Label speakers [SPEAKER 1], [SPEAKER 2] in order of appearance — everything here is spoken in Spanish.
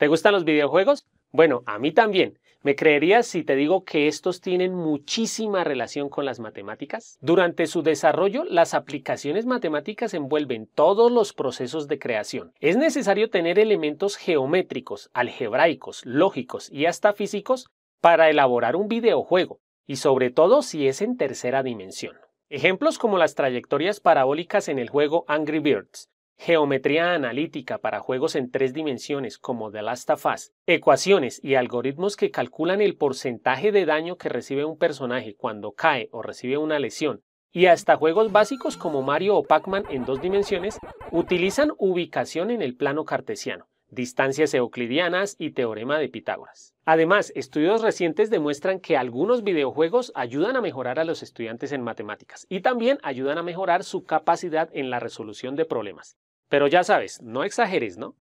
[SPEAKER 1] ¿Te gustan los videojuegos? Bueno, a mí también. ¿Me creerías si te digo que estos tienen muchísima relación con las matemáticas? Durante su desarrollo, las aplicaciones matemáticas envuelven todos los procesos de creación. Es necesario tener elementos geométricos, algebraicos, lógicos y hasta físicos para elaborar un videojuego, y sobre todo si es en tercera dimensión. Ejemplos como las trayectorias parabólicas en el juego Angry Birds, geometría analítica para juegos en tres dimensiones como The Last of Us, ecuaciones y algoritmos que calculan el porcentaje de daño que recibe un personaje cuando cae o recibe una lesión, y hasta juegos básicos como Mario o Pac-Man en dos dimensiones, utilizan ubicación en el plano cartesiano, distancias euclidianas y teorema de Pitágoras. Además, estudios recientes demuestran que algunos videojuegos ayudan a mejorar a los estudiantes en matemáticas y también ayudan a mejorar su capacidad en la resolución de problemas. Pero ya sabes, no exageres, ¿no?